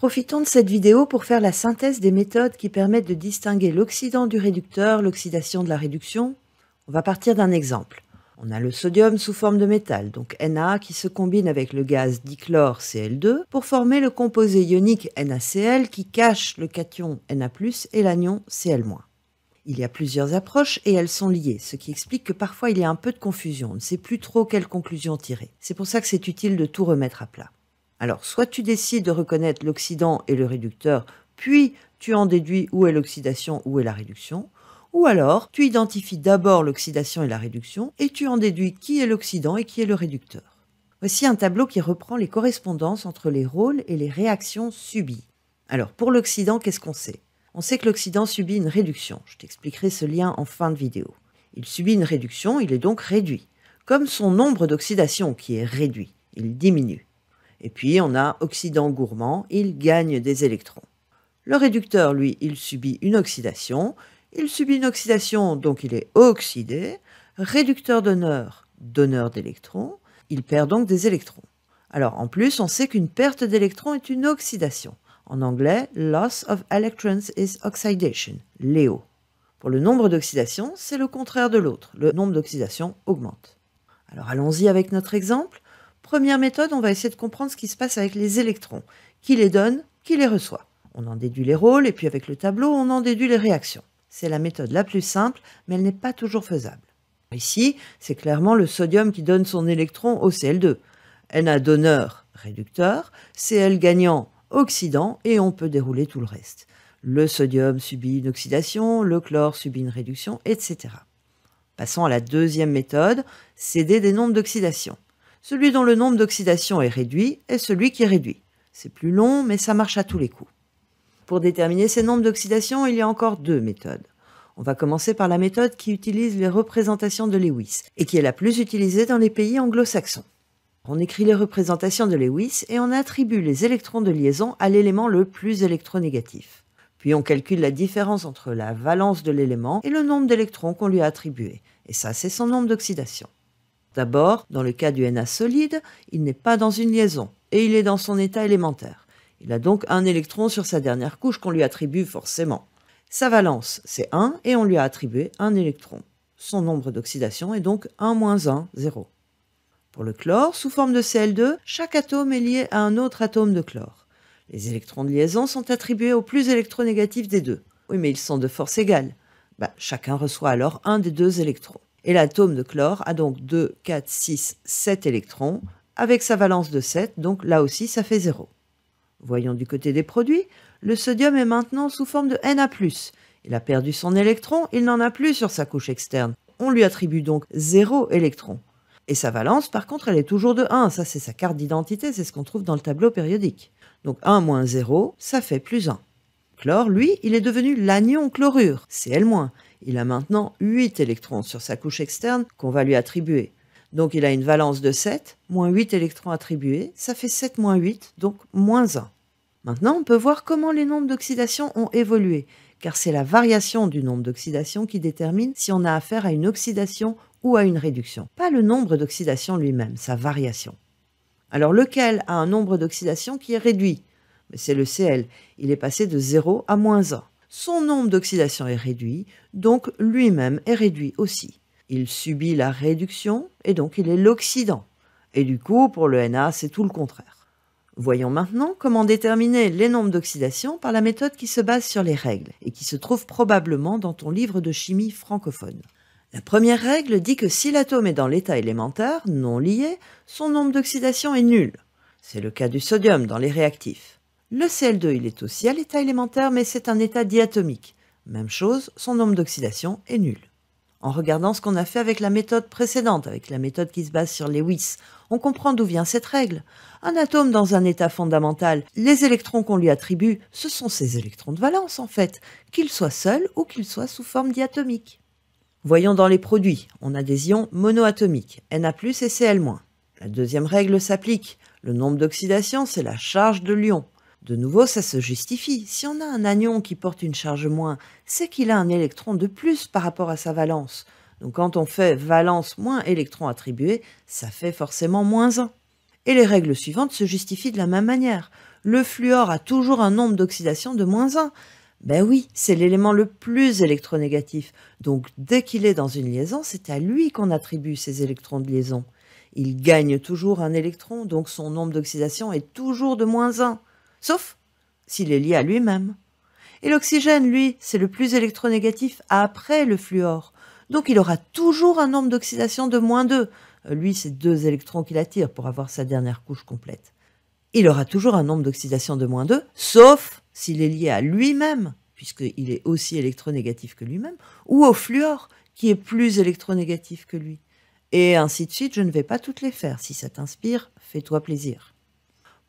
Profitons de cette vidéo pour faire la synthèse des méthodes qui permettent de distinguer l'oxydant du réducteur, l'oxydation de la réduction. On va partir d'un exemple. On a le sodium sous forme de métal, donc Na, qui se combine avec le gaz cl 2 pour former le composé ionique NaCl qui cache le cation Na+, et l'anion Cl-. Il y a plusieurs approches et elles sont liées, ce qui explique que parfois il y a un peu de confusion, on ne sait plus trop quelle conclusion tirer. C'est pour ça que c'est utile de tout remettre à plat. Alors, soit tu décides de reconnaître l'oxydant et le réducteur, puis tu en déduis où est l'oxydation, où est la réduction, ou alors tu identifies d'abord l'oxydation et la réduction, et tu en déduis qui est l'oxydant et qui est le réducteur. Voici un tableau qui reprend les correspondances entre les rôles et les réactions subies. Alors, pour l'oxydant, qu'est-ce qu'on sait On sait que l'oxydant subit une réduction. Je t'expliquerai ce lien en fin de vidéo. Il subit une réduction, il est donc réduit. Comme son nombre d'oxydation qui est réduit, il diminue. Et puis on a oxydant gourmand, il gagne des électrons. Le réducteur, lui, il subit une oxydation. Il subit une oxydation, donc il est oxydé. Réducteur donneur, donneur d'électrons. Il perd donc des électrons. Alors en plus, on sait qu'une perte d'électrons est une oxydation. En anglais, loss of electrons is oxidation, léo e ». Pour le nombre d'oxydations, c'est le contraire de l'autre. Le nombre d'oxydations augmente. Alors allons-y avec notre exemple. Première méthode, on va essayer de comprendre ce qui se passe avec les électrons. Qui les donne, qui les reçoit. On en déduit les rôles et puis avec le tableau, on en déduit les réactions. C'est la méthode la plus simple, mais elle n'est pas toujours faisable. Ici, c'est clairement le sodium qui donne son électron au Cl2. Na donneur, réducteur, Cl gagnant, oxydant, et on peut dérouler tout le reste. Le sodium subit une oxydation, le chlore subit une réduction, etc. Passons à la deuxième méthode, céder des nombres d'oxydation. Celui dont le nombre d'oxydation est réduit est celui qui est réduit. C'est plus long, mais ça marche à tous les coups. Pour déterminer ces nombres d'oxydation, il y a encore deux méthodes. On va commencer par la méthode qui utilise les représentations de Lewis et qui est la plus utilisée dans les pays anglo-saxons. On écrit les représentations de Lewis et on attribue les électrons de liaison à l'élément le plus électronégatif. Puis on calcule la différence entre la valence de l'élément et le nombre d'électrons qu'on lui a attribué. Et ça, c'est son nombre d'oxydation. D'abord, dans le cas du Na solide, il n'est pas dans une liaison, et il est dans son état élémentaire. Il a donc un électron sur sa dernière couche qu'on lui attribue forcément. Sa valence, c'est 1, et on lui a attribué un électron. Son nombre d'oxydation est donc 1 1, 0. Pour le chlore, sous forme de Cl2, chaque atome est lié à un autre atome de chlore. Les électrons de liaison sont attribués au plus électronégatif des deux. Oui, mais ils sont de force égale. Bah, chacun reçoit alors un des deux électrons. Et l'atome de chlore a donc 2, 4, 6, 7 électrons, avec sa valence de 7, donc là aussi ça fait 0. Voyons du côté des produits, le sodium est maintenant sous forme de Na+. Il a perdu son électron, il n'en a plus sur sa couche externe. On lui attribue donc 0 électron. Et sa valence, par contre, elle est toujours de 1. Ça, c'est sa carte d'identité, c'est ce qu'on trouve dans le tableau périodique. Donc 1 moins 0, ça fait plus 1. Chlore, lui, il est devenu l'anion chlorure, Cl-. Il a maintenant 8 électrons sur sa couche externe qu'on va lui attribuer. Donc il a une valence de 7, moins 8 électrons attribués, ça fait 7 moins 8, donc moins 1. Maintenant, on peut voir comment les nombres d'oxydation ont évolué, car c'est la variation du nombre d'oxydation qui détermine si on a affaire à une oxydation ou à une réduction. Pas le nombre d'oxydation lui-même, sa variation. Alors lequel a un nombre d'oxydation qui est réduit C'est le Cl. Il est passé de 0 à moins 1 son nombre d'oxydation est réduit, donc lui-même est réduit aussi. Il subit la réduction et donc il est l'oxydant. Et du coup, pour le Na, c'est tout le contraire. Voyons maintenant comment déterminer les nombres d'oxydation par la méthode qui se base sur les règles et qui se trouve probablement dans ton livre de chimie francophone. La première règle dit que si l'atome est dans l'état élémentaire, non lié, son nombre d'oxydation est nul. C'est le cas du sodium dans les réactifs. Le Cl2, il est aussi à l'état élémentaire, mais c'est un état diatomique. Même chose, son nombre d'oxydation est nul. En regardant ce qu'on a fait avec la méthode précédente, avec la méthode qui se base sur Lewis, on comprend d'où vient cette règle. Un atome dans un état fondamental, les électrons qu'on lui attribue, ce sont ses électrons de valence en fait, qu'ils soient seuls ou qu'ils soient sous forme diatomique. Voyons dans les produits, on a des ions monoatomiques, Na+, et Cl-. La deuxième règle s'applique. Le nombre d'oxydation, c'est la charge de l'ion. De nouveau, ça se justifie. Si on a un anion qui porte une charge moins, c'est qu'il a un électron de plus par rapport à sa valence. Donc quand on fait valence moins électron attribué, ça fait forcément moins 1. Et les règles suivantes se justifient de la même manière. Le fluor a toujours un nombre d'oxydation de moins 1. Ben oui, c'est l'élément le plus électronégatif. Donc dès qu'il est dans une liaison, c'est à lui qu'on attribue ses électrons de liaison. Il gagne toujours un électron, donc son nombre d'oxydation est toujours de moins 1 sauf s'il est lié à lui-même. Et l'oxygène, lui, c'est le plus électronégatif après le fluor. Donc il aura toujours un nombre d'oxydation de moins 2. Euh, lui, c'est deux électrons qu'il attire pour avoir sa dernière couche complète. Il aura toujours un nombre d'oxydation de moins 2, sauf s'il est lié à lui-même, puisqu'il est aussi électronégatif que lui-même, ou au fluor, qui est plus électronégatif que lui. Et ainsi de suite, je ne vais pas toutes les faire. Si ça t'inspire, fais-toi plaisir.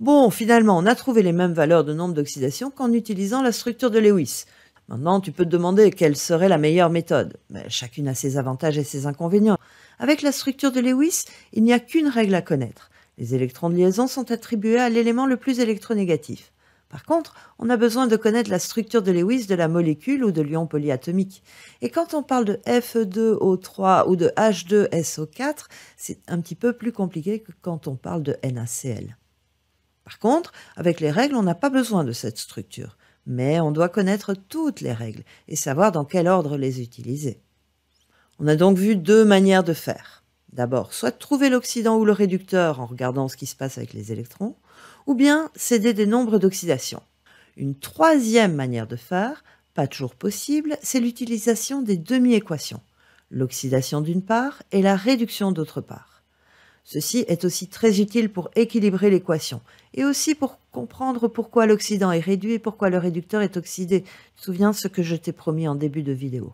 Bon, finalement, on a trouvé les mêmes valeurs de nombre d'oxydation qu'en utilisant la structure de Lewis. Maintenant, tu peux te demander quelle serait la meilleure méthode. Mais chacune a ses avantages et ses inconvénients. Avec la structure de Lewis, il n'y a qu'une règle à connaître. Les électrons de liaison sont attribués à l'élément le plus électronégatif. Par contre, on a besoin de connaître la structure de Lewis de la molécule ou de l'ion polyatomique. Et quand on parle de Fe2O3 ou de H2SO4, c'est un petit peu plus compliqué que quand on parle de NaCl. Par contre, avec les règles, on n'a pas besoin de cette structure. Mais on doit connaître toutes les règles et savoir dans quel ordre les utiliser. On a donc vu deux manières de faire. D'abord, soit trouver l'oxydant ou le réducteur en regardant ce qui se passe avec les électrons, ou bien céder des nombres d'oxydation. Une troisième manière de faire, pas toujours possible, c'est l'utilisation des demi-équations. L'oxydation d'une part et la réduction d'autre part. Ceci est aussi très utile pour équilibrer l'équation et aussi pour comprendre pourquoi l'oxydant est réduit et pourquoi le réducteur est oxydé. Tu te souviens ce que je t'ai promis en début de vidéo.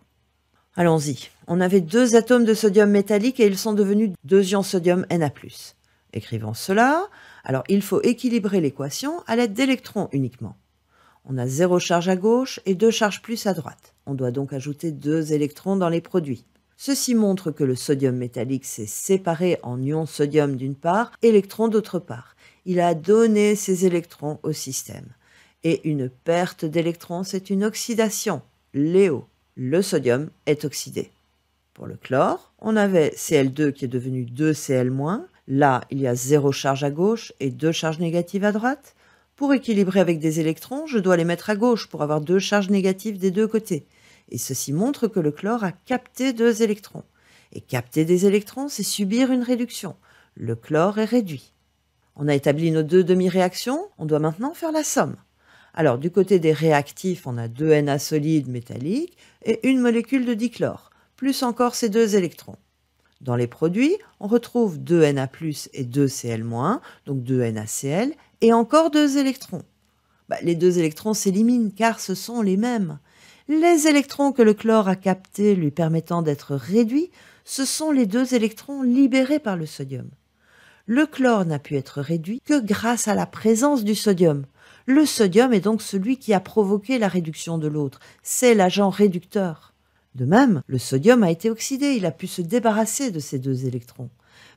Allons-y. On avait deux atomes de sodium métallique et ils sont devenus deux ions sodium Na+. Écrivons cela. Alors, il faut équilibrer l'équation à l'aide d'électrons uniquement. On a zéro charge à gauche et deux charges plus à droite. On doit donc ajouter deux électrons dans les produits. Ceci montre que le sodium métallique s'est séparé en ions sodium d'une part, électrons d'autre part. Il a donné ses électrons au système. Et une perte d'électrons, c'est une oxydation. Léo, le sodium est oxydé. Pour le chlore, on avait Cl2 qui est devenu 2Cl-. Là, il y a zéro charge à gauche et deux charges négatives à droite. Pour équilibrer avec des électrons, je dois les mettre à gauche pour avoir deux charges négatives des deux côtés. Et ceci montre que le chlore a capté deux électrons. Et capter des électrons, c'est subir une réduction. Le chlore est réduit. On a établi nos deux demi-réactions, on doit maintenant faire la somme. Alors du côté des réactifs, on a deux Na solides métalliques et une molécule de dichlore, plus encore ces deux électrons. Dans les produits, on retrouve deux Na+, et deux Cl-, donc deux NaCl, et encore deux électrons. Bah, les deux électrons s'éliminent car ce sont les mêmes. Les électrons que le chlore a captés lui permettant d'être réduit, ce sont les deux électrons libérés par le sodium. Le chlore n'a pu être réduit que grâce à la présence du sodium. Le sodium est donc celui qui a provoqué la réduction de l'autre. C'est l'agent réducteur. De même, le sodium a été oxydé, il a pu se débarrasser de ces deux électrons.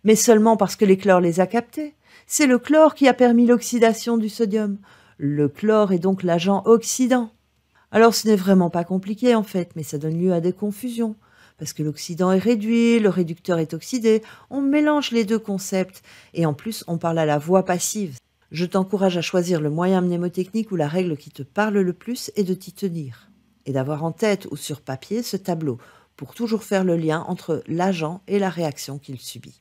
Mais seulement parce que les chlores les a captés. C'est le chlore qui a permis l'oxydation du sodium. Le chlore est donc l'agent oxydant. Alors ce n'est vraiment pas compliqué en fait, mais ça donne lieu à des confusions. Parce que l'oxydant est réduit, le réducteur est oxydé, on mélange les deux concepts, et en plus on parle à la voix passive. Je t'encourage à choisir le moyen mnémotechnique ou la règle qui te parle le plus et de t'y tenir. Et d'avoir en tête ou sur papier ce tableau, pour toujours faire le lien entre l'agent et la réaction qu'il subit.